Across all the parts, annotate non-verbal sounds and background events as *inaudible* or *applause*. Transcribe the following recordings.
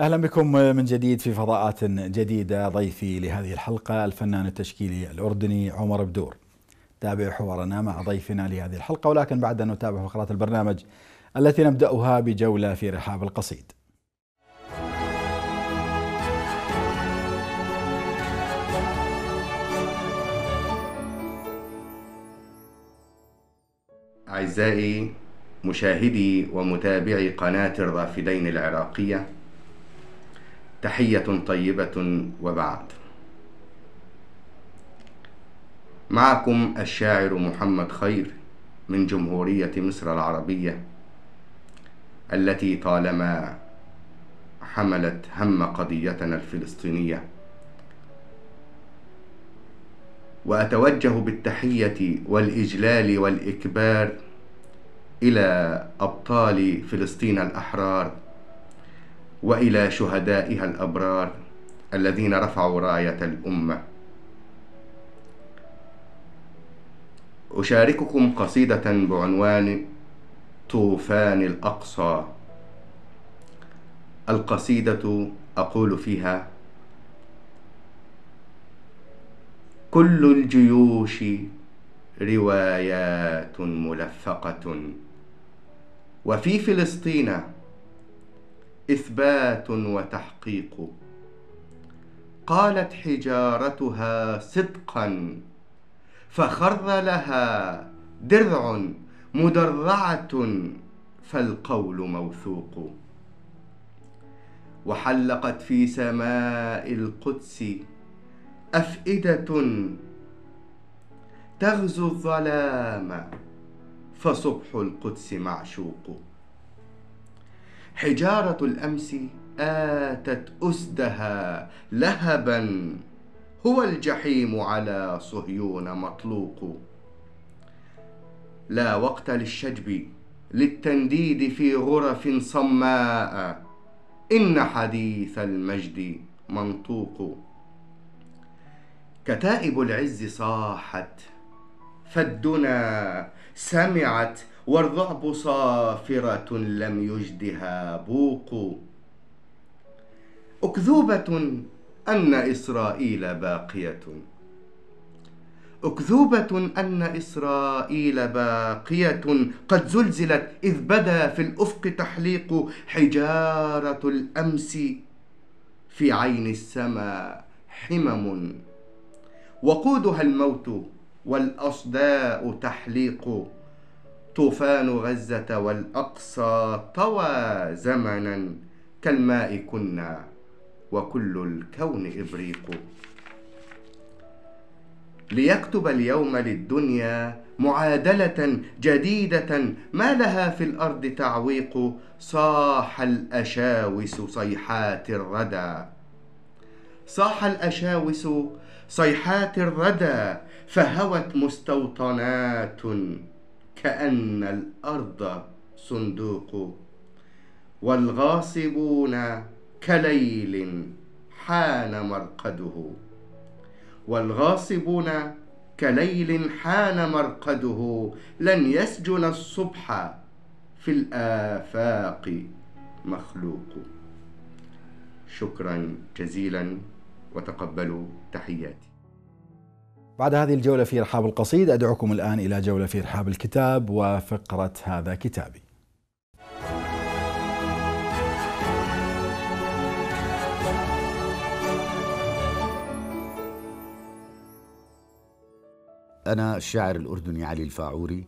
اهلا بكم من جديد في فضاءات جديده ضيفي لهذه الحلقه الفنان التشكيلي الاردني عمر بدور. تابع حوارنا مع ضيفنا لهذه الحلقه ولكن بعد ان نتابع فقرات البرنامج التي نبداها بجوله في رحاب القصيد. اعزائي مشاهدي ومتابعي قناه الرافدين العراقيه تحية طيبة وبعد معكم الشاعر محمد خير من جمهورية مصر العربية التي طالما حملت هم قضيتنا الفلسطينية وأتوجه بالتحية والإجلال والإكبار إلى أبطال فلسطين الأحرار والى شهدائها الابرار الذين رفعوا رايه الامه اشارككم قصيده بعنوان طوفان الاقصى القصيده اقول فيها كل الجيوش روايات ملفقه وفي فلسطين اثبات وتحقيق قالت حجارتها صدقا فخر لها درع مدرعه فالقول موثوق وحلقت في سماء القدس افئده تغزو الظلام فصبح القدس معشوق حجارة الأمس آتت أسدها لهبا هو الجحيم على صهيون مطلوق لا وقت للشجب للتنديد في غرف صماء إن حديث المجد منطوق كتائب العز صاحت فالدنا سمعت والرعب صافرة لم يجدها بوق أكذوبة أن إسرائيل باقية أكذوبة أن إسرائيل باقية قد زلزلت إذ بدا في الأفق تحليق حجارة الأمس في عين السماء حمم وقودها الموت والأصداء تحليق طوفان غزة والأقصى طوى زمنا كالماء كنا وكل الكون إبريق ليكتب اليوم للدنيا معادلة جديدة ما لها في الأرض تعويق صاح الأشاوس صيحات الردى صاح الأشاوس صيحات الردى فهوت مستوطنات كأن الأرض صندوق والغاصبون كليل حان مرقده والغاصبون كليل حان مرقده لن يسجن الصبح في الآفاق مخلوق شكرا جزيلا وتقبلوا تحياتي بعد هذه الجولة في رحاب القصيد أدعوكم الآن إلى جولة في رحاب الكتاب وفقرة هذا كتابي أنا الشاعر الأردني علي الفاعوري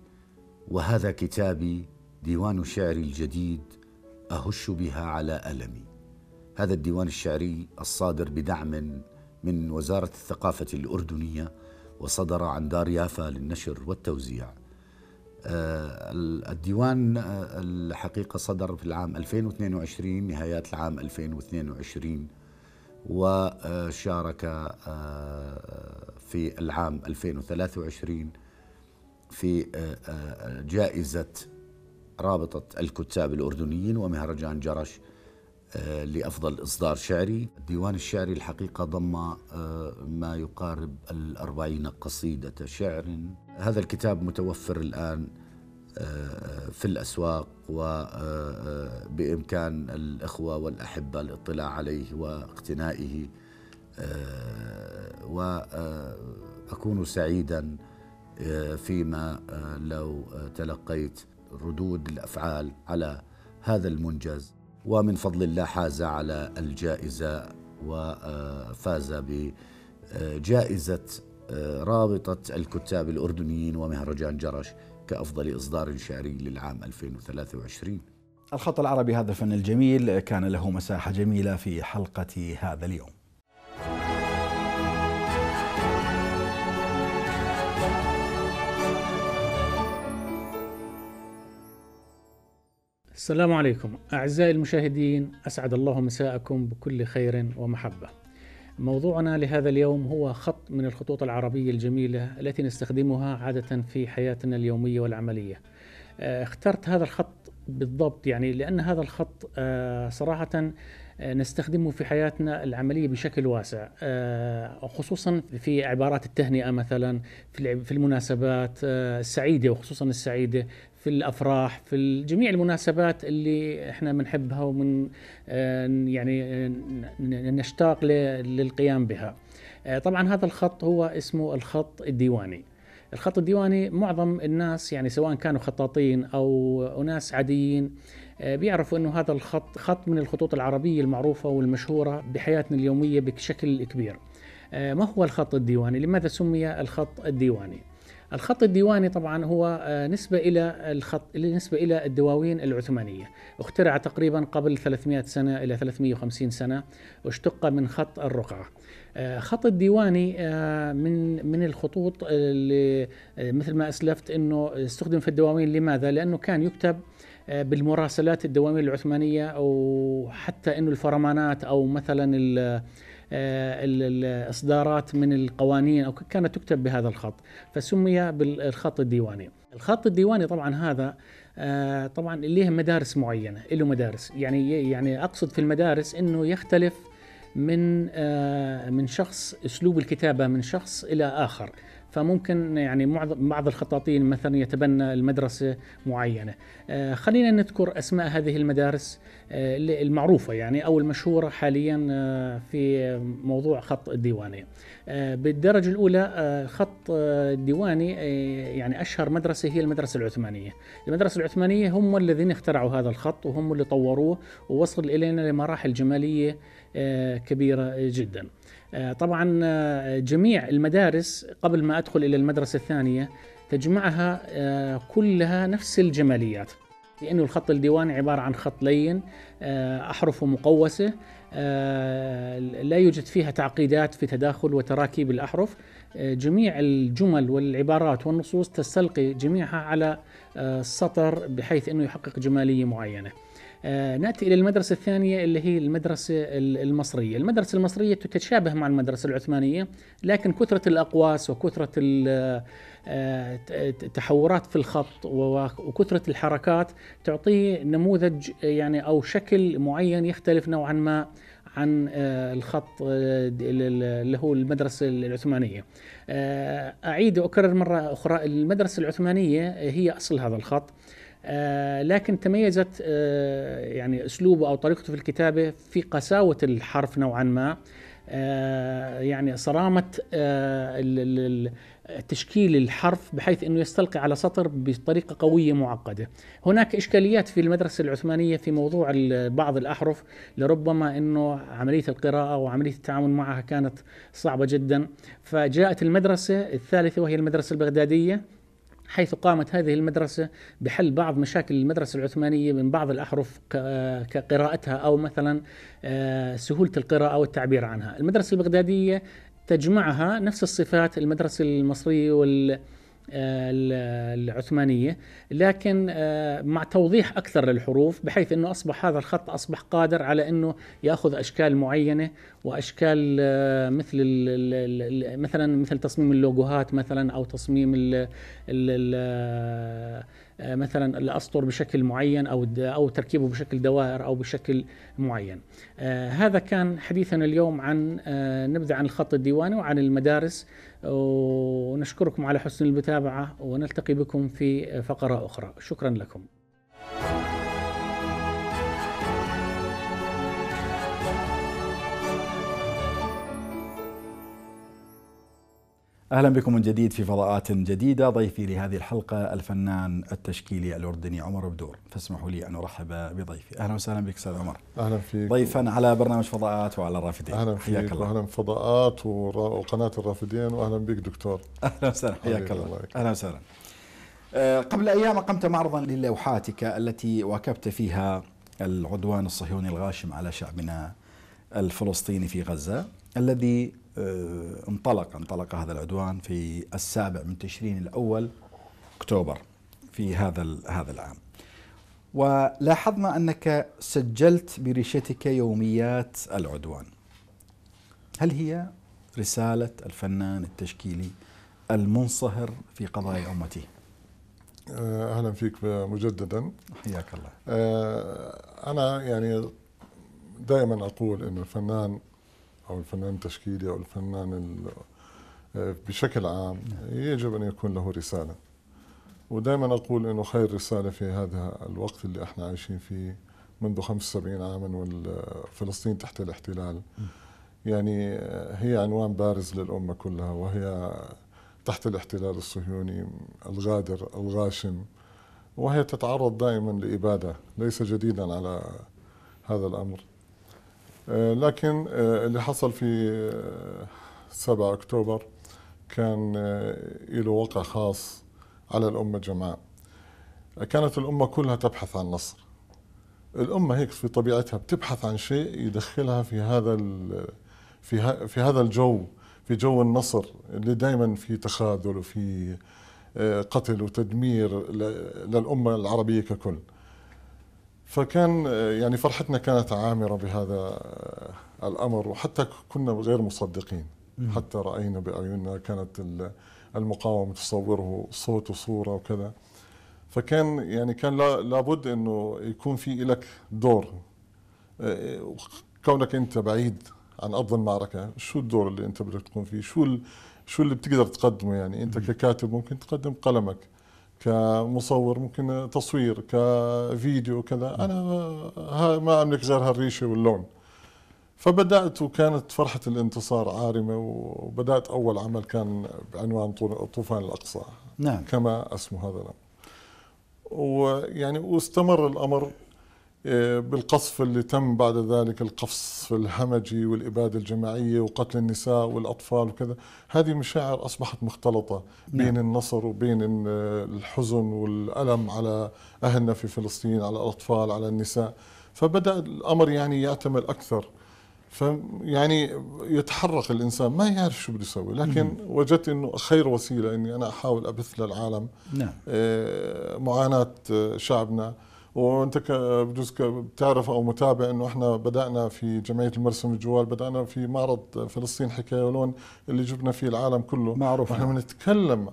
وهذا كتابي ديوان شعري الجديد أهش بها على ألمي هذا الديوان الشعري الصادر بدعم من وزارة الثقافة الأردنية وصدر عن دار يافا للنشر والتوزيع آه، الديوان آه، الحقيقة صدر في العام 2022 نهايات العام 2022 وشارك آه، في العام 2023 في جائزة رابطة الكتاب الأردنيين ومهرجان جرش آه، لأفضل إصدار شعري الديوان الشعري الحقيقة ضم آه، ما يقارب الأربعين قصيدة شعر هذا الكتاب متوفر الآن آه، في الأسواق وبإمكان الإخوة والأحبة الاطلاع عليه واقتنائه وأكون سعيدا فيما لو تلقيت ردود الأفعال على هذا المنجز ومن فضل الله حاز على الجائزة وفاز بجائزة آه، رابطة الكتاب الأردنيين ومهرجان جرش كأفضل إصدار شعري للعام 2023 الخط العربي هذا الفن الجميل كان له مساحة جميلة في حلقة هذا اليوم السلام عليكم أعزائي المشاهدين أسعد الله مساءكم بكل خير ومحبة موضوعنا لهذا اليوم هو خط من الخطوط العربية الجميلة التي نستخدمها عادة في حياتنا اليومية والعملية آه، اخترت هذا الخط بالضبط يعني لأن هذا الخط آه، صراحة آه، نستخدمه في حياتنا العملية بشكل واسع خصوصا في عبارات التهنئة مثلا في المناسبات السعيدة وخصوصا السعيدة في الافراح في جميع المناسبات اللي احنا بنحبها ومن آه، يعني نشتاق للقيام بها آه، طبعا هذا الخط هو اسمه الخط الديواني الخط الديواني معظم الناس يعني سواء كانوا خطاطين او اناس عاديين آه، بيعرفوا انه هذا الخط خط من الخطوط العربيه المعروفه والمشهوره بحياتنا اليوميه بشكل كبير ما هو الخط الديواني لماذا سمي الخط الديواني الخط الديواني طبعا هو آه، نسبة إلى الخط نسبة إلى الدواوين العثمانية اخترع تقريبا قبل 300 سنة إلى 350 سنة واشتق من خط الرقعة آه، خط الديواني آه، من من الخطوط اللي مثل ما اسلفت انه استخدم في الدواوين لماذا؟ لانه كان يكتب بالمراسلات الدواوين العثمانيه وحتى انه الفرمانات او مثلا آه، الاصدارات من القوانين او كانت تكتب بهذا الخط فسمي بالخط الديواني الخط الديواني طبعا هذا آه، طبعا له مدارس معينه له مدارس يعني يعني اقصد في المدارس انه يختلف من آه، من شخص اسلوب الكتابه من شخص الى اخر فممكن يعني بعض الخطاطين مثلا يتبنى المدرسة معينة آه، خلينا نذكر أسماء هذه المدارس آه، المعروفة يعني أو المشهورة حاليا آه، في موضوع خط الديواني بالدرجة الأولى خط الديواني يعني أشهر مدرسة هي المدرسة العثمانية المدرسة العثمانية هم الذين اخترعوا هذا الخط وهم اللي طوروه ووصل إلينا لمراحل جمالية كبيرة جداً آه، طبعا آه، جميع المدارس قبل ما أدخل إلى المدرسة الثانية تجمعها آه، كلها نفس الجماليات لأنه الخط الديواني عبارة عن خط لين أحرفه مقوسة لا يوجد فيها تعقيدات في تداخل وتراكيب الأحرف جميع الجمل والعبارات والنصوص تستلقي جميعها على السطر بحيث أنه يحقق جمالية معينة آه، ناتي الى المدرسه الثانيه اللي هي المدرسه المصريه، المدرسه المصريه تتشابه مع المدرسه العثمانيه لكن كثره الاقواس وكثره التحورات آه، في الخط وكثره الحركات تعطيه نموذج يعني او شكل معين يختلف نوعا ما عن آه، الخط اللي هو المدرسة العثمانية أعيد وأكرر مرة أخرى المدرسة العثمانية هي أصل هذا الخط آه، لكن تميزت آه، يعني اسلوبه او طريقته في الكتابه في قساوه الحرف نوعا ما آه، يعني صرامه تشكيل الحرف بحيث انه يستلقي على سطر بطريقه قويه معقده. هناك اشكاليات في المدرسه العثمانيه في موضوع بعض الاحرف لربما انه عمليه القراءه وعمليه التعامل معها كانت صعبه جدا، فجاءت المدرسه الثالثه وهي المدرسه البغداديه حيث قامت هذه المدرسة بحل بعض مشاكل المدرسة العثمانية من بعض الأحرف كقراءتها أو مثلا آه، سهولة القراءة والتعبير عنها المدرسة البغدادية تجمعها نفس الصفات المدرسة المصرية وال العثمانية لكن آه، مع توضيح أكثر للحروف بحيث أنه أصبح هذا الخط أصبح قادر على أنه يأخذ أشكال معينة وأشكال آه، مثل مثلا مثل تصميم اللوجوهات مثلا أو تصميم الـ الـ آه، مثلا الاسطر بشكل معين او او تركيبه بشكل دوائر او بشكل معين. هذا كان حديثنا اليوم عن نبذه عن الخط الديواني وعن المدارس ونشكركم على حسن المتابعة ونلتقي بكم في فقرة أخرى شكرا لكم اهلا بكم من جديد في فضاءات جديده ضيفي لهذه الحلقه الفنان التشكيلي الاردني عمر بدور فاسمحوا لي ان ارحب بضيفي اهلا وسهلا بك استاذ عمر اهلا فيك ضيفا على برنامج فضاءات وعلى الرافدين اهلا فيك الله. أهلا فضاءات وقناه الرافدين واهلا بك دكتور اهلا وسهلا حياك الله. الله اهلا وسهلا آه، قبل ايام اقمت معرضا للوحاتك التي واكبت فيها العدوان الصهيوني الغاشم على شعبنا الفلسطيني في غزه الذي آه، انطلق انطلق هذا العدوان في السابع من تشرين الأول أكتوبر في هذا هذا العام ولاحظنا أنك سجلت بريشتك يوميات العدوان هل هي رسالة الفنان التشكيلي المنصهر في قضايا أمته آه، أهلا فيك مجددا حياك الله آه، أنا يعني دائما أقول أن الفنان او الفنان التشكيلي او الفنان آه، بشكل عام نعم. يجب ان يكون له رساله ودائما اقول انه خير رساله في هذا الوقت اللي احنا عايشين فيه منذ 75 عاما وفلسطين تحت الاحتلال يعني آه، هي عنوان بارز للامه كلها وهي تحت الاحتلال الصهيوني الغادر الغاشم وهي تتعرض دائما لاباده ليس جديدا على هذا الامر آه، لكن آه، اللي حصل في 7 آه، أكتوبر كان له وقع خاص على الأمة جماعة كانت الأمة كلها تبحث عن نصر الأمة هيك في طبيعتها بتبحث عن شيء يدخلها في هذا في, في هذا الجو في جو النصر اللي دائما في تخاذل وفي قتل وتدمير للأمة العربية ككل فكان يعني فرحتنا كانت عامرة بهذا الأمر وحتى كنا غير مصدقين حتى رأينا بأعيننا كانت المقاومة تصوره صوت وصورة وكذا فكان يعني كان لابد انه يكون في لك دور كونك انت بعيد عن ارض المعركه شو الدور اللي انت بدك تكون فيه شو شو اللي بتقدر تقدمه يعني انت ككاتب ممكن تقدم قلمك كمصور ممكن تصوير كفيديو كذا انا ما املك غير هالريشه واللون فبدات وكانت فرحه الانتصار عارمه وبدات اول عمل كان بعنوان طوفان الاقصى نعم كما اسمه هذا الامر ويعني واستمر الامر آه، بالقصف اللي تم بعد ذلك القصف الهمجي والإبادة الجماعية وقتل النساء والأطفال وكذا هذه مشاعر أصبحت مختلطة بين نعم. النصر وبين الحزن والألم على أهلنا في فلسطين على الأطفال على النساء فبدأ الأمر يعني يعتمل أكثر فيعني يتحرك الانسان ما يعرف شو بده يسوي لكن مم. وجدت انه خير وسيله اني انا احاول ابث للعالم نعم. آه، معاناه آه، شعبنا وانت بجوز بتعرف او متابع انه احنا بدانا في جمعيه المرسم الجوال بدانا في معرض فلسطين حكايه ولون اللي جبنا فيه العالم كله معروف احنا بنتكلم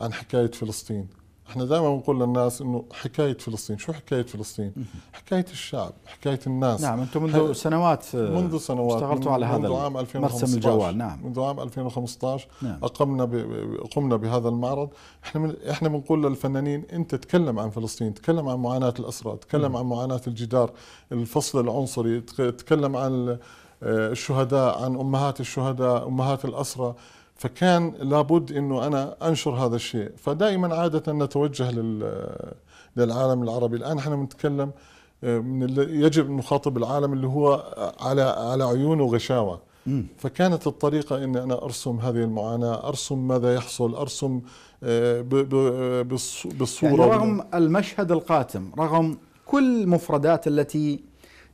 عن حكايه فلسطين احنا دائما بنقول للناس انه حكايه فلسطين، شو حكايه فلسطين؟ حكايه الشعب، حكايه الناس نعم انتم منذ سنوات آه، منذ سنوات اشتغلتوا على هذا منذ عام 2015 مرسم الجوال نعم منذ عام 2015 نعم. اقمنا قمنا بهذا المعرض، احنا من احنا بنقول للفنانين انت تكلم عن فلسطين، تكلم عن معاناه الاسرى، تكلم عن معاناه الجدار، الفصل العنصري، تكلم عن آه، الشهداء عن امهات الشهداء امهات الاسرى فكان لابد انه انا انشر هذا الشيء فدائما عاده نتوجه للعالم العربي الان احنا بنتكلم آه، من يجب ان نخاطب العالم اللي هو على على عيونه غشاوه فكانت الطريقة أن أنا أرسم هذه المعاناة أرسم ماذا يحصل أرسم بالصورة يعني رغم المشهد القاتم رغم كل المفردات التي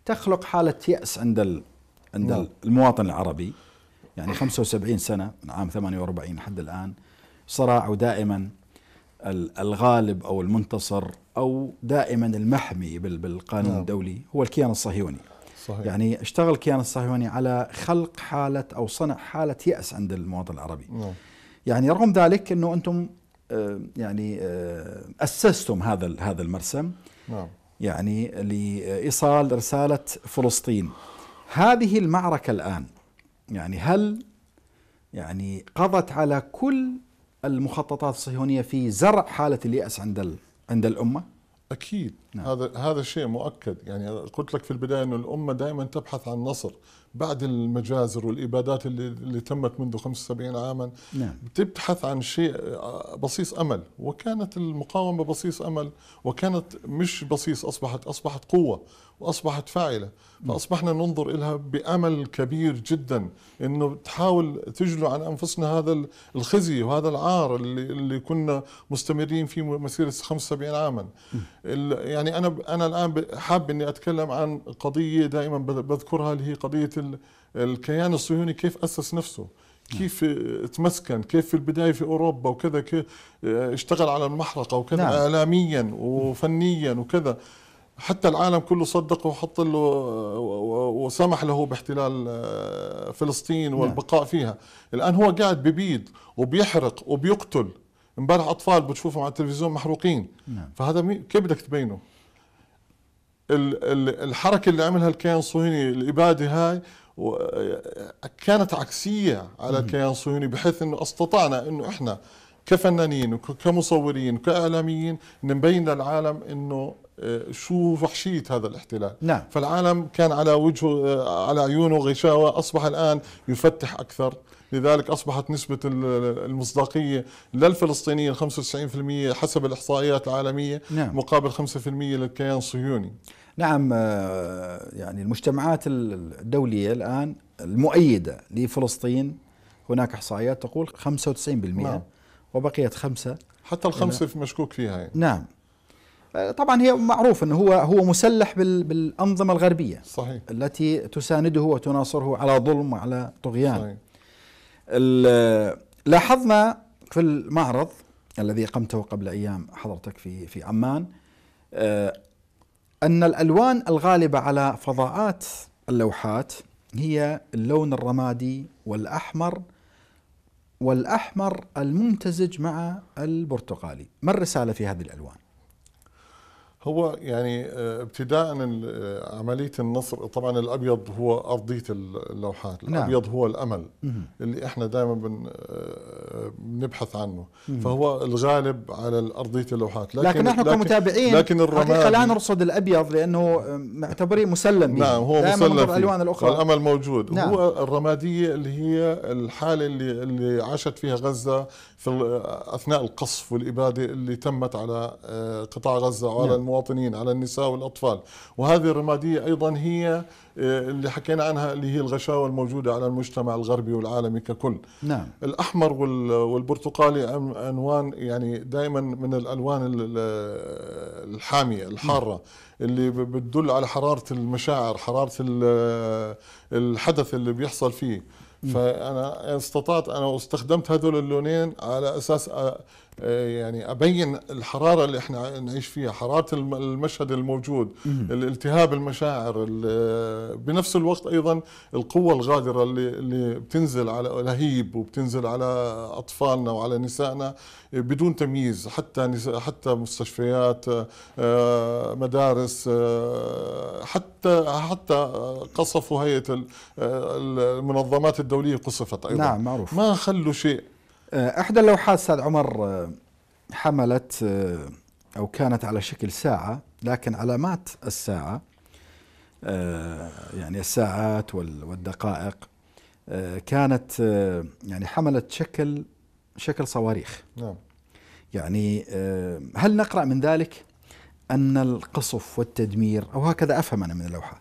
تخلق حالة يأس عند عند المواطن العربي يعني 75 سنة من عام 48 لحد الآن صراع ودائما الغالب أو المنتصر أو دائما المحمي بالقانون نعم. الدولي هو الكيان الصهيوني صحيح. يعني اشتغل الكيان الصهيوني على خلق حالة أو صنع حالة يأس عند المواطن العربي نعم. يعني رغم ذلك أنه أنتم آه، يعني آه، أسستم هذا هذا المرسم نعم. يعني لإيصال رسالة فلسطين هذه المعركة الآن يعني هل يعني قضت على كل المخططات الصهيونيه في زرع حاله الياس عند عند الامه؟ اكيد نعم. هذا هذا شيء مؤكد يعني قلت لك في البدايه أن الامه دائما تبحث عن نصر بعد المجازر والإبادات اللي, اللي تمت منذ 75 عاما نعم. بتبحث عن شيء آه، بصيص أمل وكانت المقاومة بصيص أمل وكانت مش بصيص أصبحت أصبحت قوة وأصبحت فاعلة نعم. فأصبحنا ننظر إليها بأمل كبير جدا أنه تحاول تجلو عن أنفسنا هذا الخزي وهذا العار اللي, اللي كنا مستمرين فيه مسيرة 75 عاما نعم. يعني أنا أنا الآن حاب أني أتكلم عن قضية دائما بذكرها اللي هي قضية الكيان الصهيوني كيف أسس نفسه كيف تمسكن كيف في البداية في أوروبا وكذا كيف اشتغل على المحرقة وكذا نعم. إعلاميا وفنيا وكذا حتى العالم كله صدقه وحط له وسمح له باحتلال آه، فلسطين نعم. والبقاء فيها الآن هو قاعد ببيد وبيحرق وبيقتل امبارح أطفال بتشوفهم على التلفزيون محروقين نعم. فهذا كيف بدك تبينه الحركه اللي عملها الكيان الصهيوني الاباده هاي كانت عكسيه على الكيان الصهيوني بحيث انه استطعنا انه احنا كفنانين وكمصورين وكاعلاميين نبين للعالم انه آه، شو وحشية هذا الاحتلال نعم. فالعالم كان على وجهه آه، على عيونه غشاوة أصبح الآن يفتح أكثر لذلك أصبحت نسبة المصداقية للفلسطينيين 95% حسب الإحصائيات العالمية نعم. مقابل 5% للكيان الصهيوني نعم آه، يعني المجتمعات الدولية الآن المؤيدة لفلسطين هناك إحصائيات تقول 95% نعم. وبقيت خمسة حتى الخمسة في يعني مشكوك فيها يعني. نعم آه، طبعا هي معروف انه هو هو مسلح بالانظمه الغربيه صحيح التي تسانده وتناصره على ظلم وعلى طغيان صحيح. آه، لاحظنا في المعرض الذي اقمته قبل ايام حضرتك في في عمان أن الألوان الغالبة على فضاءات اللوحات هي اللون الرمادي والأحمر والأحمر الممتزج مع البرتقالي ما الرسالة في هذه الألوان؟ هو يعني آه، ابتداء آه، عمليه النصر طبعا الابيض هو ارضيه اللوحات، نعم. الابيض هو الامل اللي احنا دائما بن بنبحث آه، عنه، فهو الغالب على ارضيه اللوحات، لكن, لكن نحن لكن كمتابعين لكن الرمادي لا نرصد الابيض لانه معتبرين مسلم نعم هو مسلم الالوان الاخرى والامل موجود، نعم. هو الرماديه اللي هي الحاله اللي اللي عاشت فيها غزه في اثناء القصف والاباده اللي تمت على آه، قطاع غزه وعلى نعم. المواطنين على النساء والاطفال، وهذه الرماديه ايضا هي آه، اللي حكينا عنها اللي هي الغشاوه الموجوده على المجتمع الغربي والعالمي ككل. نعم. الاحمر والبرتقالي عنوان يعني دائما من الالوان الحاميه الحاره نعم. اللي بتدل على حراره المشاعر، حراره الحدث اللي بيحصل فيه. فانا استطعت انا واستخدمت هذول اللونين على اساس آه، يعني ابين الحراره اللي احنا نعيش فيها حراره المشهد الموجود الالتهاب المشاعر بنفس الوقت ايضا القوه الغادره اللي اللي بتنزل على لهيب وبتنزل على اطفالنا وعلى نسائنا بدون تمييز حتى حتى مستشفيات آه، مدارس آه، حتى حتى قصفوا هيئه المنظمات الدوليه قصفت ايضا نعم معروف ما خلوا شيء آه، احدى اللوحات استاذ عمر آه، حملت آه، او كانت على شكل ساعه لكن علامات الساعه يعني الساعات والدقائق كانت يعني حملت شكل شكل صواريخ نعم يعني هل نقرا من ذلك ان القصف والتدمير او هكذا افهم انا من اللوحه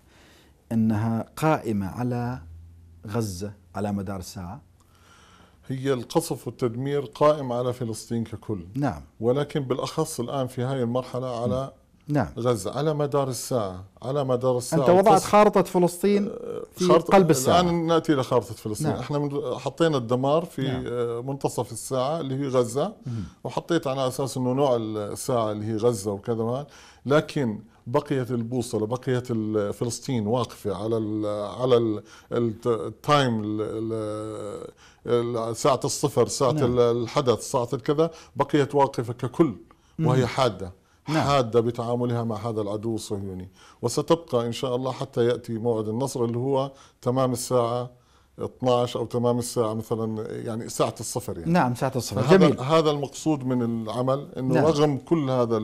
انها قائمه على غزه على مدار الساعه هي القصف والتدمير قائم على فلسطين ككل نعم ولكن بالأخص الآن في هذه المرحلة على نعم. نعم غزة على مدار الساعة على مدار الساعة أنت وضعت خارطة فلسطين آه، في خارطة قلب الساعة الآن نأتي لخارطة فلسطين نعم. احنا حطينا الدمار في نعم. آه، منتصف الساعة اللي هي غزة مم. وحطيت على أساس أنه نوع الساعة اللي هي غزة وكذا لكن بقيت البوصله بقيت فلسطين واقفه على الـ على التايم ساعه الصفر ساعه نعم. الحدث ساعه الكذا بقيت واقفه ككل وهي حاده نعم. حاده بتعاملها مع هذا العدو الصهيوني وستبقى ان شاء الله حتى ياتي موعد النصر اللي هو تمام الساعه 12 او تمام الساعه مثلا يعني ساعه الصفر يعني نعم ساعه الصفر جميل هذا المقصود من العمل انه نعم. رغم كل هذا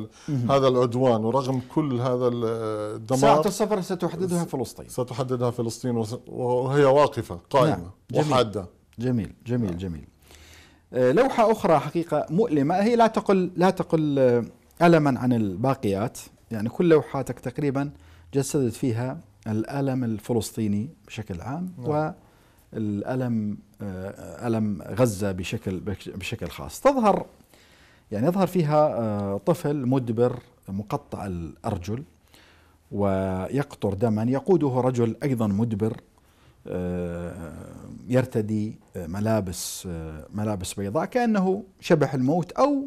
هذا العدوان ورغم كل هذا الدمار ساعه الصفر ستحددها فلسطين ستحددها فلسطين وهي واقفه نعم. قائمه نعم. جميل. وحاده جميل جميل نعم. جميل آه، لوحه اخرى حقيقه مؤلمه هي لا تقل لا تقل آه، الما عن الباقيات يعني كل لوحاتك تقريبا جسدت فيها الالم الفلسطيني بشكل عام نعم. و الألم آه، ألم غزة بشكل بشكل خاص تظهر يعني يظهر فيها آه، طفل مدبر مقطع الأرجل ويقطر دما يقوده رجل أيضا مدبر آه، يرتدي ملابس ملابس بيضاء كأنه شبح الموت أو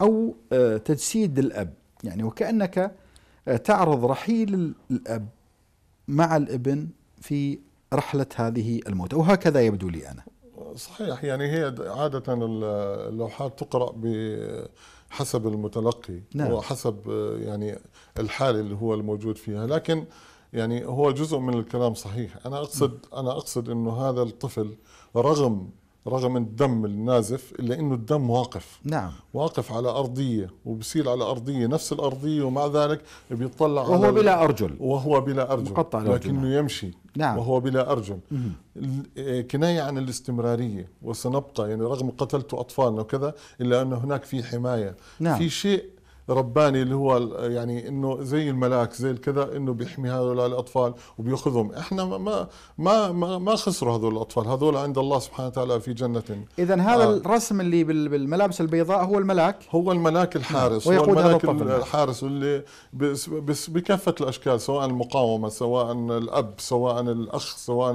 أو تجسيد الأب يعني وكأنك تعرض رحيل الأب مع الابن في رحلة هذه الموتى وهكذا يبدو لي أنا صحيح يعني هي عادة اللوحات تقرأ بحسب المتلقي نعم. وحسب يعني الحالة اللي هو الموجود فيها لكن يعني هو جزء من الكلام صحيح أنا أقصد نعم. أنا أقصد أنه هذا الطفل رغم رغم الدم النازف الا انه الدم واقف نعم واقف على ارضيه وبصير على ارضيه نفس الارضيه ومع ذلك بيطلع وهو على بلا ارجل وهو بلا ارجل مقطع لكنه نعم. يمشي نعم وهو بلا ارجل آه، كنايه عن الاستمراريه وسنبقى يعني رغم قتلت اطفالنا وكذا الا انه هناك في حمايه نعم. في شيء رباني اللي هو يعني انه زي الملاك زي الكذا انه بيحمي هذول الاطفال وبياخذهم احنا ما ما ما, ما خسروا هذول الاطفال هذول عند الله سبحانه وتعالى في جنه اذا هذا آه الرسم اللي بالملابس البيضاء هو الملاك هو الملاك الحارس هو الملاك الحارس اللي بكافه الاشكال سواء المقاومه سواء الاب سواء الاخ سواء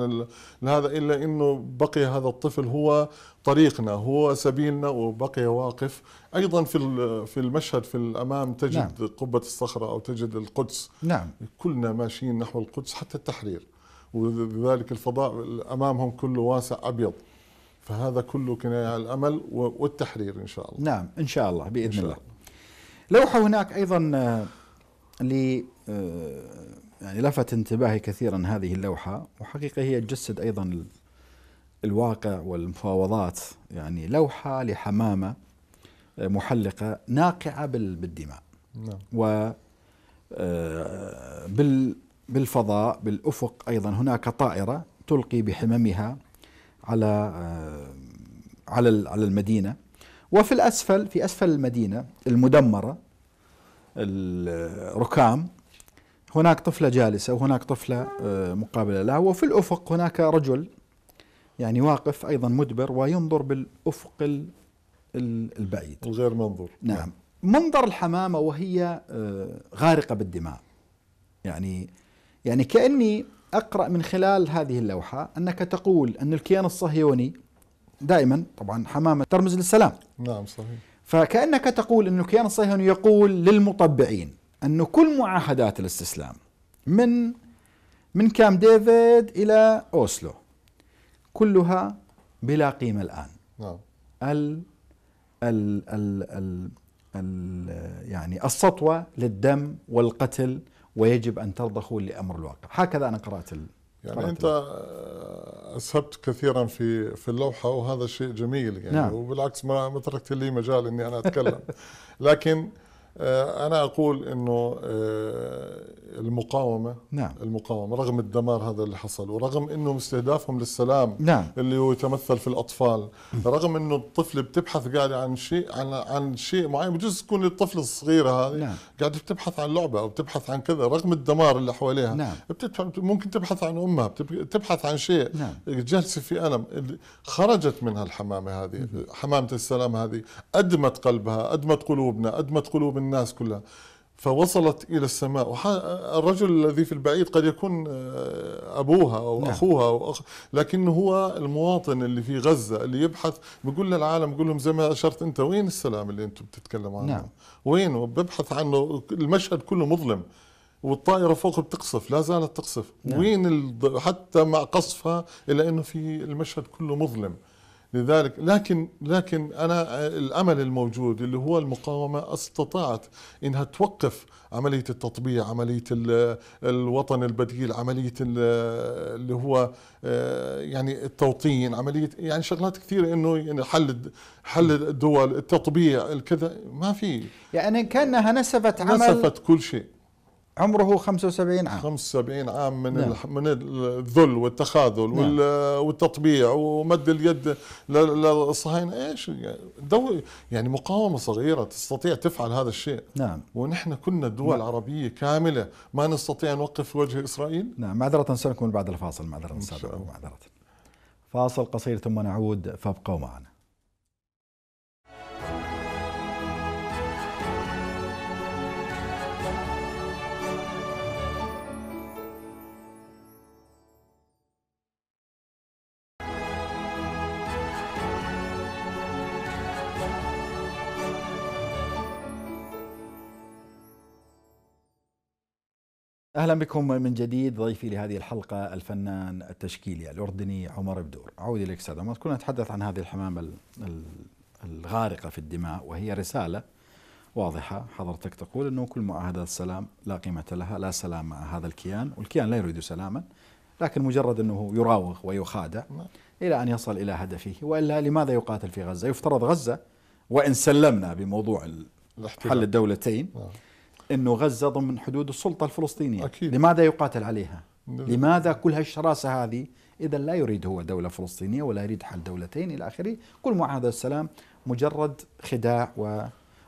هذا الا انه بقي هذا الطفل هو طريقنا هو سبيلنا وبقي واقف ايضا في في المشهد في الأمام تجد نعم. قبة الصخرة أو تجد القدس نعم. كلنا ماشيين نحو القدس حتى التحرير وذلك الفضاء أمامهم كله واسع أبيض فهذا كله كناية على الأمل والتحرير إن شاء الله نعم إن شاء الله بإذن إن شاء الله. الله لوحة هناك أيضا آه، ل آه، يعني لفت انتباهي كثيرا هذه اللوحة وحقيقة هي تجسد أيضا الواقع والمفاوضات يعني لوحة لحمامة محلقه ناقعه بالدماء نعم. و آه، بالفضاء بالافق ايضا هناك طائره تلقي بحممها على آه، على على المدينه وفي الاسفل في اسفل المدينه المدمره الركام هناك طفله جالسه وهناك طفله آه، مقابله لها وفي الافق هناك رجل يعني واقف ايضا مدبر وينظر بالافق البعيد وغير منظور نعم, منظر الحمامة وهي آه، غارقة بالدماء يعني يعني كأني أقرأ من خلال هذه اللوحة أنك تقول أن الكيان الصهيوني دائما طبعا حمامة ترمز للسلام نعم صحيح فكأنك تقول أن الكيان الصهيوني يقول للمطبعين أن كل معاهدات الاستسلام من من كام ديفيد إلى أوسلو كلها بلا قيمة الآن نعم ال ال ال الـ يعني السطوة للدم والقتل ويجب أن ترضخوا لأمر الواقع هكذا أنا قرأت يعني أنت أسهبت كثيرا في في اللوحة وهذا شيء جميل يعني نعم. وبالعكس ما تركت لي مجال أني أنا أتكلم *laughs* لكن آه، أنا أقول أنه آه، المقاومة نعم. المقاومة رغم الدمار هذا اللي حصل ورغم أنه استهدافهم للسلام نعم. اللي هو يتمثل في الأطفال رغم أنه الطفل بتبحث قاعد عن شيء عن, عن شيء معين بجوز تكون الطفل الصغيرة هذه نعم. قاعد بتبحث عن لعبة أو بتبحث عن كذا رغم الدمار اللي حواليها نعم. ممكن تبحث عن أمها بتبحث عن شيء نعم. جالسة في ألم خرجت منها الحمامة هذه نعم. حمامة السلام هذه أدمت قلبها أدمت قلوبنا أدمت قلوب الناس كلها فوصلت الى السماء الرجل الذي في البعيد قد يكون آه، ابوها او نعم. اخوها أو أخ... لكن هو المواطن اللي في غزه اللي يبحث بيقول للعالم بيقول لهم زي ما اشرت انت وين السلام اللي انتم بتتكلم عنه نعم. وين ببحث عنه المشهد كله مظلم والطائره فوق بتقصف لا زالت تقصف نعم. وين ال... حتى مع قصفها الا انه في المشهد كله مظلم لذلك لكن لكن انا الامل الموجود اللي هو المقاومه استطاعت انها توقف عمليه التطبيع، عمليه الوطن البديل، عمليه اللي هو آه، يعني التوطين، عمليه يعني شغلات كثيره انه يعني حل حل الدول، التطبيع، الكذا ما في يعني كانها نسفت عمل نسفت كل شيء عمره 75 عام 75 عام من نعم. من الذل والتخاذل نعم. والتطبيع ومد اليد للصهاينه ايش دول يعني مقاومه صغيره تستطيع تفعل هذا الشيء نعم ونحن كنا دول نعم. عربيه كامله ما نستطيع نوقف وجه اسرائيل نعم معذره سنكون بعد الفاصل معذره معذره فاصل قصير ثم نعود فابقوا معنا اهلا بكم من جديد ضيفي لهذه الحلقه الفنان التشكيلي الاردني عمر بدور. اعود اليك استاذ عمر، كنا نتحدث عن هذه الحمامه الغارقه في الدماء وهي رساله واضحه حضرتك تقول انه كل معاهدات السلام لا قيمه لها، لا سلام مع هذا الكيان، والكيان لا يريد سلاما لكن مجرد انه يراوغ ويخادع نعم. الى ان يصل الى هدفه، والا لماذا يقاتل في غزه؟ يفترض غزه وان سلمنا بموضوع حل الدولتين نعم. انه غزه ضمن حدود السلطه الفلسطينيه أكيد. لماذا يقاتل عليها ده. نعم. لماذا كل هالشراسه هذه اذا لا يريد هو دوله فلسطينيه ولا يريد حل دولتين الى اخره كل معاهده السلام مجرد خداع و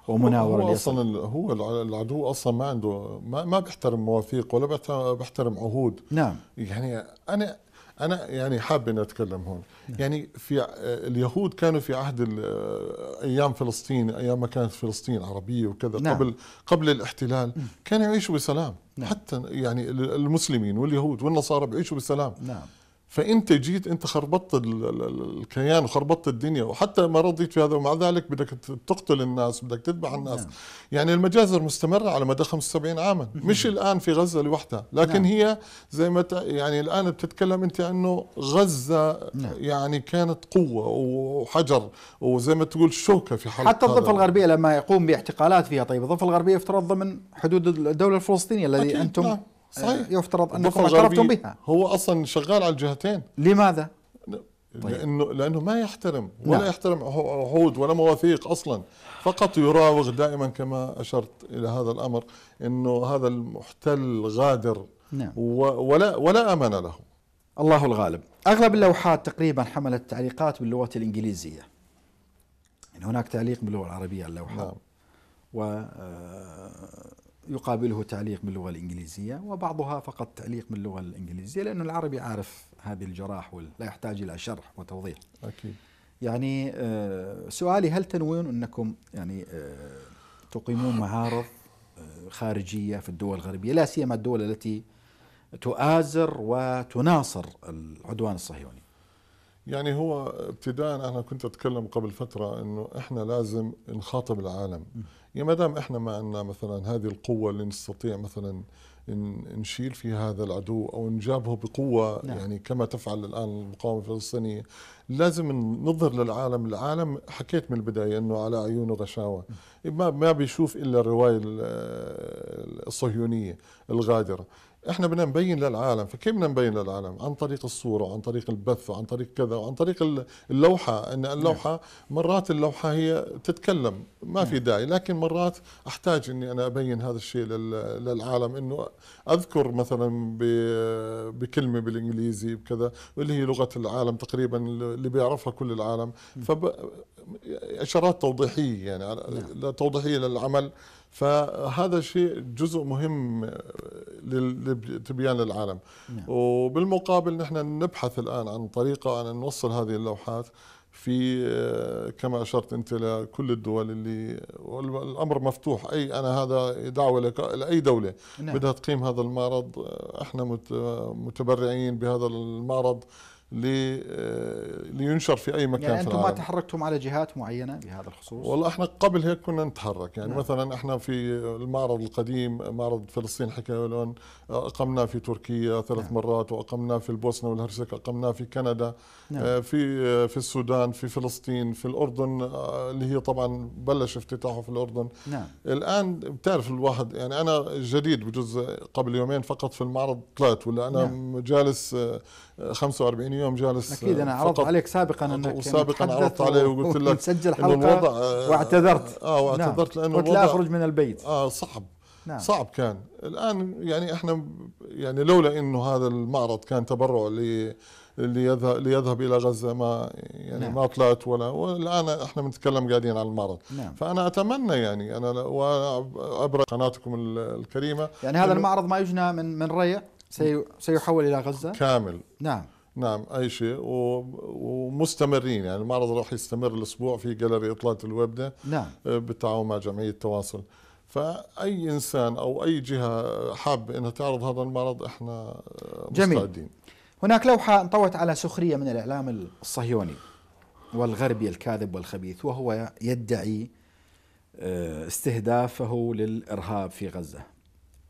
ومناوره هو اصلا هو العدو اصلا ما عنده ما, ما بيحترم مواثيق ولا بيحترم عهود نعم يعني انا انا يعني حابب ان اتكلم هون نعم. يعني في آه، اليهود كانوا في عهد آه، ايام فلسطين ايام ما كانت فلسطين عربيه وكذا نعم. قبل قبل الاحتلال كانوا يعيشوا بسلام نعم. حتى يعني المسلمين واليهود والنصارى بيعيشوا بسلام نعم فانت جيت انت خربطت الكيان وخربطت الدنيا وحتى ما رضيت في هذا ومع ذلك بدك تقتل الناس بدك تذبح نعم. الناس نعم. يعني المجازر مستمره على مدى 75 عاما مش الان في غزه لوحدها لكن نعم. هي زي ما يعني الان بتتكلم انت انه غزه نعم. يعني كانت قوه وحجر وزي ما تقول شوكه في حلقة حتى الضفه الغربيه لما يقوم باعتقالات فيها طيب الضفه الغربيه افترض ضمن حدود الدوله الفلسطينيه الذي انتم نعم. آه، صحيح يفترض انكم اعترفتم بها هو اصلا شغال على الجهتين لماذا؟ طيب. لانه لانه ما يحترم ولا لا. نعم. يحترم عهود ولا مواثيق اصلا فقط يراوغ دائما كما اشرت الى هذا الامر انه هذا المحتل غادر نعم. ولا ولا امان له الله الغالب اغلب اللوحات تقريبا حملت تعليقات باللغه الانجليزيه يعني هناك تعليق باللغه العربيه على اللوحه نعم. و آه، يقابله تعليق باللغة الإنجليزية وبعضها فقط تعليق باللغة الإنجليزية لأن العربي عارف هذه الجراح ولا يحتاج إلى شرح وتوضيح أكيد يعني آه، سؤالي هل تنوون أنكم يعني آه، تقيمون معارض آه، خارجية في الدول الغربية لا سيما الدول التي تؤازر وتناصر العدوان الصهيوني يعني هو ابتداء انا كنت اتكلم قبل فتره انه احنا لازم نخاطب العالم م. يعني ما دام احنا ما عندنا مثلا هذه القوه اللي نستطيع مثلا نشيل في هذا العدو او نجابهه بقوه نعم. يعني كما تفعل الان المقاومه الفلسطينيه لازم نظهر للعالم العالم حكيت من البدايه انه على عيونه غشاوه نعم. ما ما بيشوف الا الروايه الصهيونيه الغادره احنا بدنا نبين للعالم فكيف بدنا نبين للعالم عن طريق الصوره وعن طريق البث وعن طريق كذا وعن طريق اللوحه ان نعم. اللوحه مرات اللوحه هي تتكلم ما في نعم. داعي لكن مرات احتاج اني انا ابين هذا الشيء للعالم انه اذكر مثلا بكلمه بالانجليزي بكذا اللي هي لغه العالم تقريبا اللي بيعرفها كل العالم نعم. ف اشارات توضيحيه يعني توضيحيه للعمل فهذا شيء جزء مهم لتبيان للعالم نعم. وبالمقابل نحن نبحث الآن عن طريقة أن نوصل هذه اللوحات في كما اشرت انت لكل الدول اللي الامر مفتوح اي انا هذا دعوه لك لاي دوله نعم. بدها تقيم هذا المعرض احنا متبرعين بهذا المعرض آه، لينشر في اي مكان يعني انتم في العالم. ما تحركتم على جهات معينه بهذا الخصوص؟ والله احنا قبل هيك كنا نتحرك يعني نعم. مثلا احنا في المعرض القديم معرض فلسطين حكاية اقمناه في تركيا ثلاث نعم. مرات واقمناه في البوسنه والهرسك اقمناه في كندا آه، نعم. في آه، في السودان في فلسطين في الاردن اللي هي طبعا بلش افتتاحه في الاردن نعم. الان بتعرف الواحد يعني انا جديد بجزء قبل يومين فقط في المعرض طلعت ولا انا نعم. جالس 45 يوم جالس اكيد انا عرضت عليك سابقا انك وسابقا عرضت عليه وقلت لك مسجل حلقه الوضع آه، واعتذرت اه واعتذرت نعم. لانه قلت لا اخرج من البيت اه صعب نعم. صعب كان الان يعني احنا يعني لولا انه هذا المعرض كان تبرع لي ليذهب, ليذهب الى غزه ما يعني نعم. ما طلعت ولا والان احنا بنتكلم قاعدين على المعرض نعم. فانا اتمنى يعني انا عبر قناتكم الكريمه يعني هذا المعرض ما يجنى من من ريع سيحول الى غزه؟ كامل نعم نعم اي شيء ومستمرين يعني المعرض راح يستمر الاسبوع في جاليري اطلاله الوبده نعم آه، بالتعاون مع جمعيه التواصل فاي انسان او اي جهه حابه انها تعرض هذا المعرض احنا آه، مستعدين جميل. هناك لوحه انطوت على سخريه من الاعلام الصهيوني والغربي الكاذب والخبيث وهو يدعي آه، استهدافه للارهاب في غزه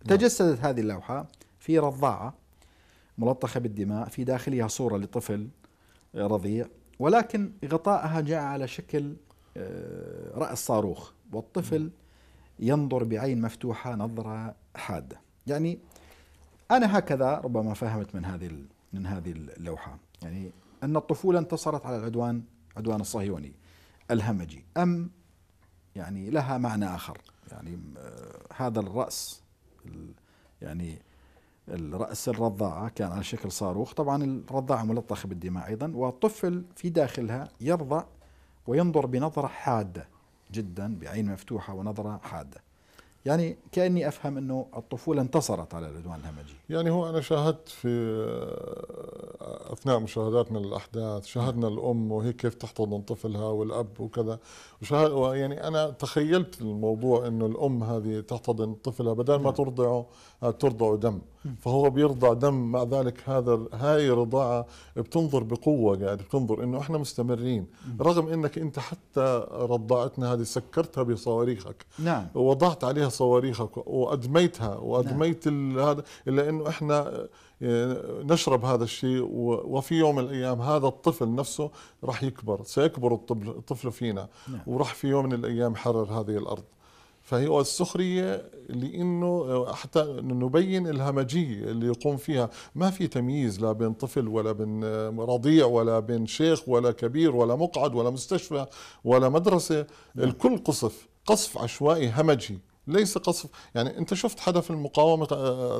نعم. تجسدت هذه اللوحه في رضاعة ملطخة بالدماء في داخلها صورة لطفل رضيع ولكن غطائها جاء على شكل آه، رأس صاروخ والطفل ينظر بعين مفتوحة نظرة حادة يعني أنا هكذا ربما فهمت من هذه من هذه اللوحة يعني أن الطفولة انتصرت على العدوان عدوان الصهيوني الهمجي أم يعني لها معنى آخر يعني آه، هذا الرأس يعني الرأس الرضاعة كان على شكل صاروخ طبعا الرضاعة ملطخة بالدماء أيضا والطفل في داخلها يرضع وينظر بنظرة حادة جدا بعين مفتوحة ونظرة حادة يعني كأني أفهم أنه الطفولة انتصرت على العدوان الهمجي يعني هو أنا شاهدت في آه، أثناء مشاهداتنا للأحداث شاهدنا الأم وهي كيف تحتضن طفلها والأب وكذا وشاهد يعني أنا تخيلت الموضوع أنه الأم هذه تحتضن طفلها بدل ما نعم. ترضعه ترضعه دم فهو بيرضع دم مع ذلك هذا هاي رضاعة بتنظر بقوة قاعد بتنظر انه احنا مستمرين رغم انك انت حتى رضاعتنا هذه سكرتها بصواريخك نعم ووضعت عليها صواريخك وادميتها وادميت نعم. هذا الا انه احنا آه، نشرب هذا الشيء وفي يوم من الايام هذا الطفل نفسه راح يكبر سيكبر الطفل فينا نعم. وراح في يوم من الايام يحرر هذه الارض فهي السخرية لأنه حتى نبين الهمجية اللي يقوم فيها ما في تمييز لا بين طفل ولا بين رضيع ولا بين شيخ ولا كبير ولا مقعد ولا مستشفى ولا مدرسة نعم. الكل قصف قصف عشوائي همجي ليس قصف يعني انت شفت حدا في المقاومه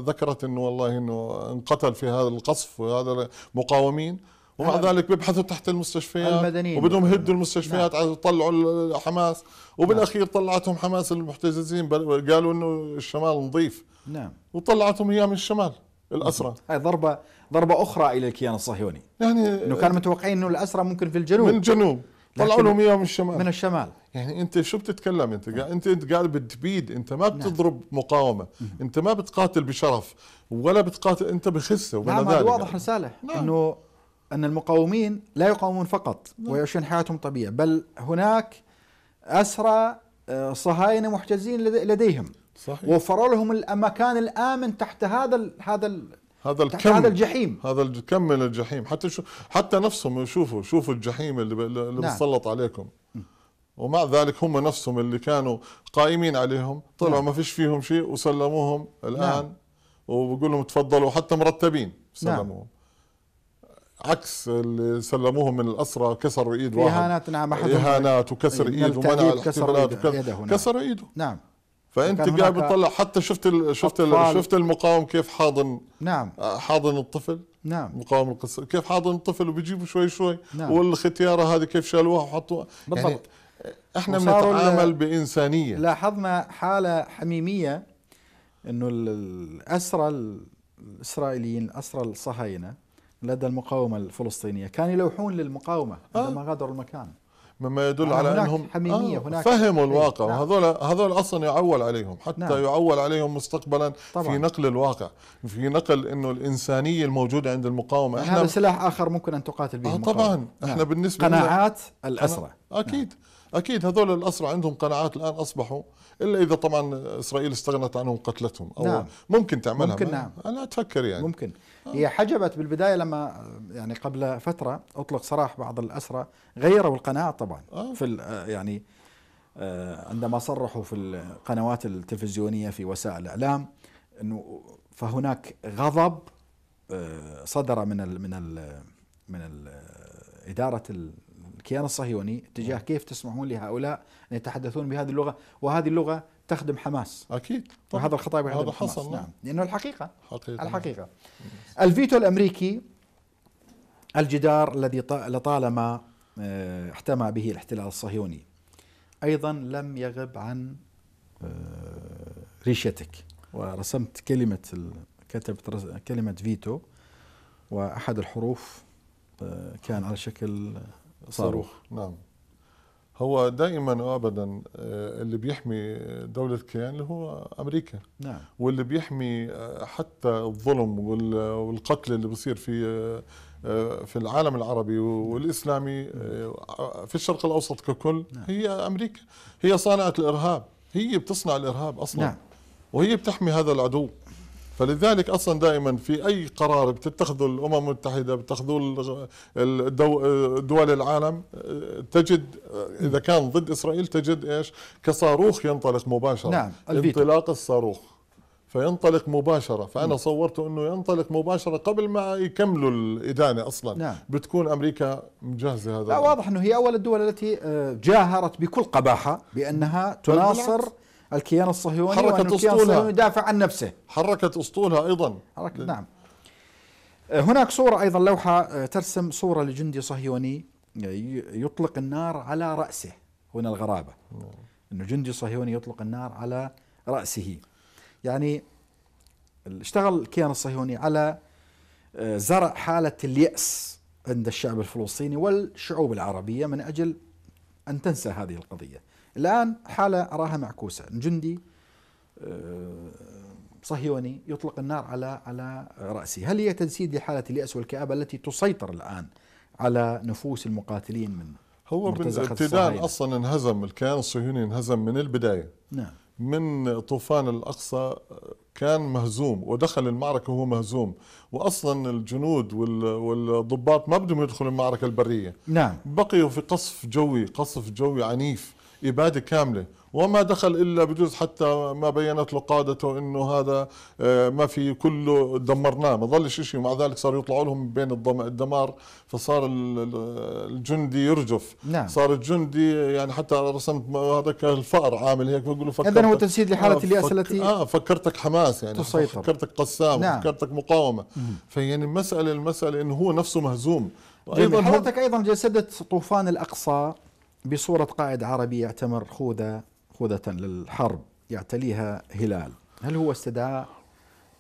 ذكرت انه والله انه انقتل في هذا القصف وهذا مقاومين ومع ذلك بيبحثوا تحت المستشفيات المدنيين وبدهم يهدوا المستشفيات نعم. يطلعوا حماس وبالاخير نعم. طلعتهم حماس المحتجزين قالوا انه الشمال نظيف نعم وطلعتهم اياه من الشمال الاسرى هاي ضربه ضربه اخرى الى الكيان الصهيوني يعني انه كانوا متوقعين انه الاسرى ممكن في الجنوب من الجنوب طلعوا لهم اياه من الشمال من الشمال يعني انت شو بتتكلم انت قاعد نعم. انت انت قاعد بتبيد انت ما نعم. بتضرب مقاومه انت ما بتقاتل بشرف ولا بتقاتل انت بخسه وبلا نعم هذا واضح رساله يعني. نعم. انه أن المقاومين لا يقاومون فقط نعم. ويعيشون حياتهم طبيعية بل هناك أسرى آه، صهاينة محتجزين لديهم صحيح. وفروا لهم المكان الآمن تحت هذا الـ هذا الـ هذا الكم هذا الجحيم هذا الكم من الجحيم حتى شو حتى نفسهم شوفوا شوفوا الجحيم اللي اللي نعم. عليكم ومع ذلك هم نفسهم اللي كانوا قائمين عليهم طلعوا نعم. ما فيش فيهم شيء وسلموهم الان نعم. وبقول لهم تفضلوا حتى مرتبين نعم. سلموهم نعم. عكس اللي سلموهم من الأسرى كسروا إيد واحد إهانات نعم إهانات وكسر طيب، إيد ومنع الاختبارات كسروا إيده نعم فانت قاعد بتطلع حتى شفت شفت شفت المقاوم كيف حاضن نعم حاضن الطفل نعم مقاوم القصه كيف حاضن الطفل وبيجيبه شوي شوي نعم والختياره هذه كيف شالوها وحطوها بالضبط يعني احنا بنتعامل بانسانيه لاحظنا حاله حميميه انه الاسرى الاسرائيليين الاسرى الصهاينه لدى المقاومة الفلسطينية كانوا يلوحون للمقاومة آه. عندما غادروا المكان مما يدل آه، على انهم حميمية آه هناك فهموا إيه، الواقع نعم. هذول هذول اصلا يعول عليهم حتى نعم. يعول عليهم مستقبلا طبعا. في نقل الواقع في نقل انه الانسانيه الموجوده عند المقاومه احنا هذا سلاح اخر ممكن ان تقاتل به آه طبعا نعم. احنا نعم. بالنسبه قناعات الاسرى اكيد نعم. اكيد هذول الاسرى عندهم قناعات الان اصبحوا الا اذا طبعا اسرائيل استغنت عنهم قتلتهم او نعم. ممكن تعملها ممكن نعم. انا اتفكر يعني ممكن آه. هي حجبت بالبدايه لما يعني قبل فتره اطلق سراح بعض الاسرى غيروا القناه طبعا آه. في آه، يعني آه، عندما صرحوا في القنوات التلفزيونيه في وسائل الاعلام انه فهناك غضب آه، صدر من الـ من الـ من ال اداره الكيان الصهيوني تجاه نعم. كيف تسمحون لهؤلاء أن يتحدثون بهذه اللغة وهذه اللغة تخدم حماس أكيد طبعا. وهذا الخطاب يخدم هذا حصل نعم. نعم لأنه الحقيقة حقيقة نعم. الحقيقة نعم. الفيتو الأمريكي الجدار الذي لطالما آه، احتمى به الاحتلال الصهيوني أيضا لم يغب عن آه، ريشتك ورسمت كلمة كتبت كلمة فيتو وأحد الحروف آه، كان على شكل صاروخ نعم هو دائما وابدا آه، اللي بيحمي دوله كيان اللي هو امريكا نعم واللي بيحمي آه، حتى الظلم والقتل اللي بصير في آه، في العالم العربي والاسلامي في الشرق الاوسط ككل نعم. هي امريكا هي صانعه الارهاب هي بتصنع الارهاب اصلا نعم. وهي بتحمي هذا العدو فلذلك اصلا دائما في اي قرار بتتخذه الامم المتحده بتاخذوه دول العالم تجد اذا كان ضد اسرائيل تجد ايش كصاروخ ينطلق مباشره نعم انطلاق الصاروخ فينطلق مباشره فانا م. صورته انه ينطلق مباشره قبل ما يكملوا الادانه اصلا نعم. بتكون امريكا مجهزه هذا لا واضح انه هي اول الدول التي آه، جاهرت بكل قباحه بانها تناصر بالعكس. الكيان الصهيوني حركت اسطولها يدافع عن نفسه حركت اسطولها ايضا حركت نعم, نعم. آه، هناك صورة أيضا لوحة آه، ترسم صورة لجندي صهيوني آه، يطلق النار على رأسه هنا الغرابة نعم. أنه جندي صهيوني يطلق النار على رأسه يعني اشتغل الكيان الصهيوني على زرع حالة اليأس عند الشعب الفلسطيني والشعوب العربية من أجل أن تنسى هذه القضية الآن حالة أراها معكوسة جندي آه، صهيوني يطلق النار على على رأسي هل هي تجسيد لحالة اليأس والكآبة التي تسيطر الآن على نفوس المقاتلين من هو بالابتداء أصلا انهزم الكيان الصهيوني انهزم من البداية نعم من طوفان الأقصى كان مهزوم ودخل المعركة وهو مهزوم وأصلا الجنود والضباط ما بدهم يدخلوا المعركة البرية نعم بقيوا في قصف جوي قصف جوي عنيف إبادة كاملة وما دخل إلا بجوز حتى ما بينت له قادته إنه هذا آه، ما في كله دمرناه ما ظلش شيء ومع ذلك صار يطلعوا لهم بين الدمار فصار الجندي يرجف نعم. صار الجندي يعني حتى رسمت هذاك الفأر عامل هيك بقول فكرت هذا هو تجسيد لحالة آه، اليأس التي آه فكرتك حماس يعني تسيطر. فكرتك قسام نعم. فكرتك مقاومة فيعني المسألة المسألة إنه هو نفسه مهزوم أيضا حضرتك أيضا جسدت طوفان الأقصى بصورة قائد عربي يعتمر خوذة خوذة للحرب يعتليها هلال هل هو استدعاء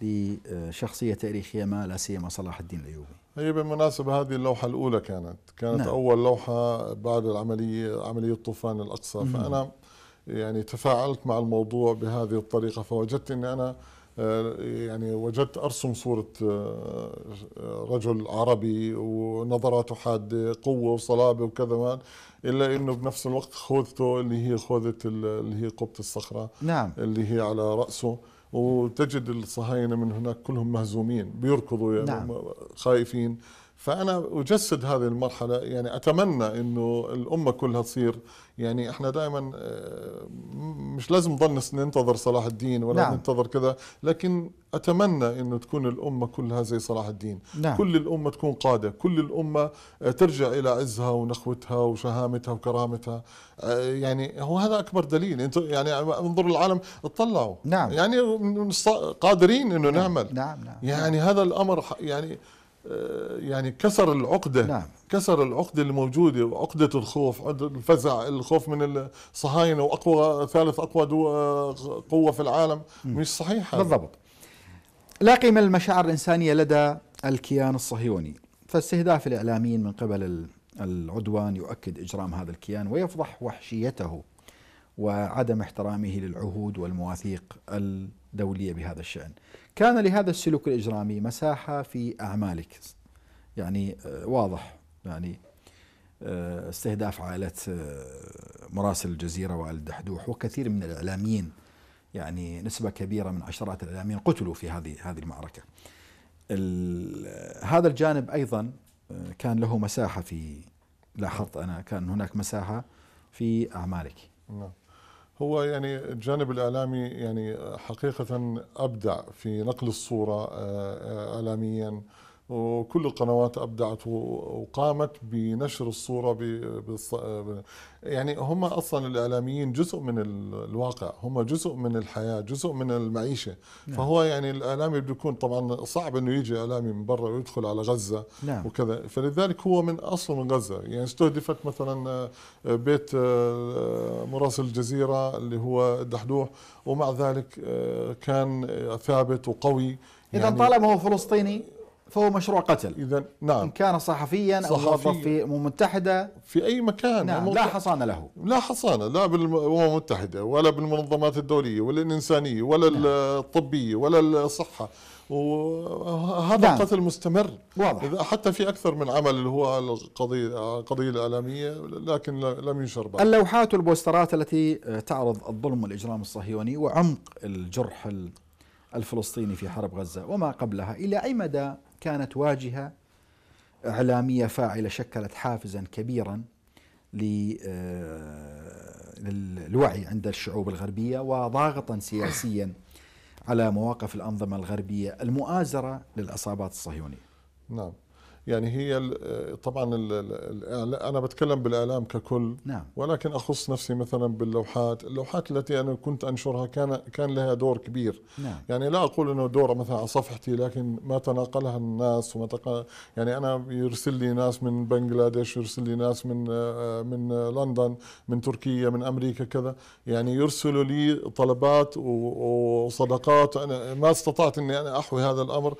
لشخصية تاريخية ما لا سيما صلاح الدين الأيوبي هي بالمناسبة هذه اللوحة الأولى كانت كانت نعم. أول لوحة بعد العملية عملية طوفان الأقصى فأنا يعني تفاعلت مع الموضوع بهذه الطريقة فوجدت أني أنا آه، يعني وجدت ارسم صوره آه، رجل عربي ونظراته حاده قوه وصلابه وكذا الا انه بنفس الوقت خوذته اللي هي خوذه اللي هي قبه الصخره نعم اللي هي على راسه وتجد الصهاينه من هناك كلهم مهزومين بيركضوا يعني نعم. خايفين فانا اجسد هذه المرحله يعني اتمنى انه الامه كلها تصير يعني احنا دائما آه، مش لازم نضل ننتظر صلاح الدين ولا نعم. ننتظر كذا لكن اتمنى انه تكون الامه كلها زي صلاح الدين نعم. كل الامه تكون قاده كل الامه آه، ترجع الى عزها ونخوتها وشهامتها وكرامتها آه، يعني هو هذا اكبر دليل انت يعني انظروا العالم اطلعوا نعم. يعني قادرين انه نعم. نعمل نعم. نعم. يعني نعم. هذا الامر يعني يعني كسر العقدة نعم. كسر العقدة الموجودة عقدة الخوف الفزع الخوف من الصهاينة وأقوى ثالث أقوى قوة في العالم مش صحيح هذا. بالضبط لا قيمة للمشاعر الإنسانية لدى الكيان الصهيوني فاستهداف الإعلاميين من قبل العدوان يؤكد إجرام هذا الكيان ويفضح وحشيته وعدم احترامه للعهود والمواثيق الدولية بهذا الشأن كان لهذا السلوك الإجرامي مساحة في أعمالك يعني آه، واضح يعني آه، استهداف عائلة آه، مراسل الجزيرة وآل دحدوح وكثير من الإعلاميين يعني نسبة كبيرة من عشرات الإعلاميين قتلوا في هذه هذه المعركة هذا الجانب أيضا كان له مساحة في لاحظت أنا كان هناك مساحة في أعمالك نعم هو يعني الجانب الإعلامي يعني حقيقة أبدع في نقل الصورة آه، آه، إعلاميا وكل القنوات ابدعت وقامت بنشر الصوره ب يعني هم اصلا الاعلاميين جزء من الواقع هم جزء من الحياه جزء من المعيشه نعم. فهو يعني الاعلامي بده يكون طبعا صعب انه يجي اعلامي من برا ويدخل على غزه نعم. وكذا فلذلك هو من اصله من غزه يعني استهدفت مثلا آه، بيت آه، مراسل الجزيره اللي هو الدحدوح ومع ذلك آه، كان ثابت وقوي يعني اذا طالما هو فلسطيني فهو مشروع قتل اذا نعم ان كان صحفيا او موظف في امم المتحده في اي مكان نعم لا حصانه له لا حصانه لا بالامم المتحده ولا بالمنظمات الدوليه ولا الانسانيه ولا نعم. الطبيه ولا الصحه وهذا نعم. قتل مستمر واضح حتى في اكثر من عمل اللي هو القضيه القضيه الاعلاميه لكن لم ينشر بعد اللوحات والبوسترات التي تعرض الظلم والاجرام الصهيوني وعمق الجرح الفلسطيني في حرب غزه وما قبلها الى اي مدى كانت واجهة إعلامية فاعلة شكلت حافزا كبيرا آه، للوعي عند الشعوب الغربية وضاغطا سياسيا على مواقف الأنظمة الغربية المؤازرة للعصابات الصهيونية نعم يعني هي آه، طبعا انا بتكلم بالاعلام ككل نعم. ولكن اخص نفسي مثلا باللوحات، اللوحات التي انا كنت انشرها كان كان لها دور كبير نعم. يعني لا اقول انه دور مثلا على صفحتي لكن ما تناقلها الناس وما تقل... يعني انا يرسل لي ناس من بنغلاديش يرسل لي ناس من آه، من لندن من تركيا من امريكا كذا يعني يرسلوا لي طلبات وصدقات انا ما استطعت اني انا احوي هذا الامر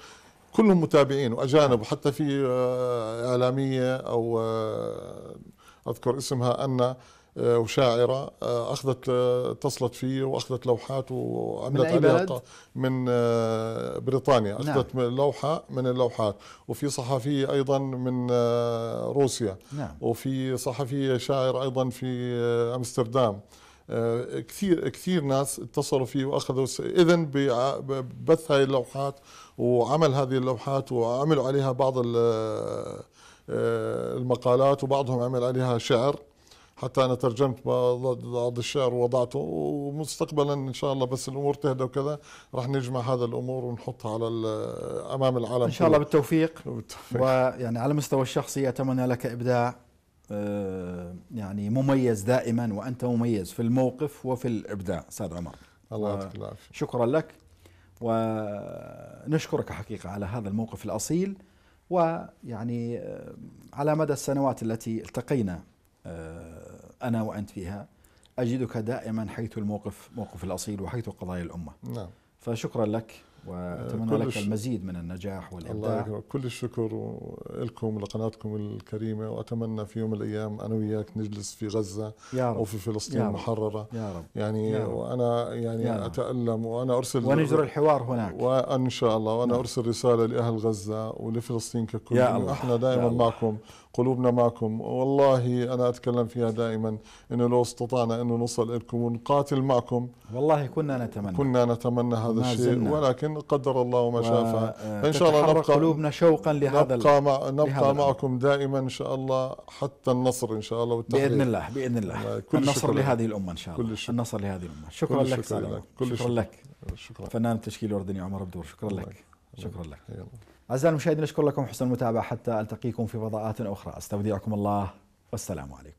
كلهم متابعين واجانب وحتى في آه، اعلاميه او آه، اذكر اسمها ان آه، وشاعره اخذت اتصلت فيه واخذت لوحات وعملت عليها من بريطانيا نعم. اخذت نعم. لوحه من اللوحات وفي صحفيه ايضا من روسيا نعم. وفي صحفيه شاعر ايضا في امستردام آه، كثير كثير ناس اتصلوا فيه واخذوا اذا ببث هاي اللوحات وعمل هذه اللوحات وعملوا عليها بعض آه، المقالات وبعضهم عمل عليها شعر حتى انا ترجمت بعض الشعر ووضعته ومستقبلا ان شاء الله بس الامور تهدى وكذا راح نجمع هذا الامور ونحطها على امام العالم ان شاء الله بالتوفيق, بالتوفيق. ويعني على المستوى الشخصي اتمنى لك ابداع آه، يعني مميز دائما وانت مميز في الموقف وفي الابداع استاذ عمر الله آه، يعطيك العافيه شكرا لك ونشكرك حقيقه على هذا الموقف الاصيل ويعني آه، على مدى السنوات التي التقينا انا وانت فيها اجدك دائما حيث الموقف موقف الاصيل وحيث قضايا الامه نعم فشكرا لك واتمنى لك المزيد من النجاح والابداع الله كل الشكر لكم ولقناتكم الكريمه واتمنى في يوم من الايام انا وياك نجلس في غزه يا رب وفي فلسطين المحرره يا رب يا رب يعني يا رب وانا يعني يا رب اتالم وانا ارسل ونجري الحوار هناك وان شاء الله وانا نعم. ارسل رساله لاهل غزه ولفلسطين ككل يا الله احنا دائما يا معكم قلوبنا معكم والله انا اتكلم فيها دائما انه لو استطعنا انه نوصل لكم ونقاتل معكم والله كنا نتمنى كنا نتمنى هذا الشيء ولكن لكن قدر الله وما شاء فعل فان آه، شاء الله نبقى قلوبنا شوقا لهذا نبقى, مع نبقى لهذا معكم دائما ان شاء الله حتى النصر ان شاء الله والتحرير باذن الله باذن الله آه، كل النصر لهذه الامه ان شاء الله الشكر. النصر لهذه الامه شكرا لك سلام شكرا لك شكرا لك فنان التشكيل الاردني عمر بدور شكرا لك شكرا لك اعزائي المشاهدين نشكر لكم حسن المتابعه حتى التقيكم في فضاءات اخرى استودعكم الله والسلام عليكم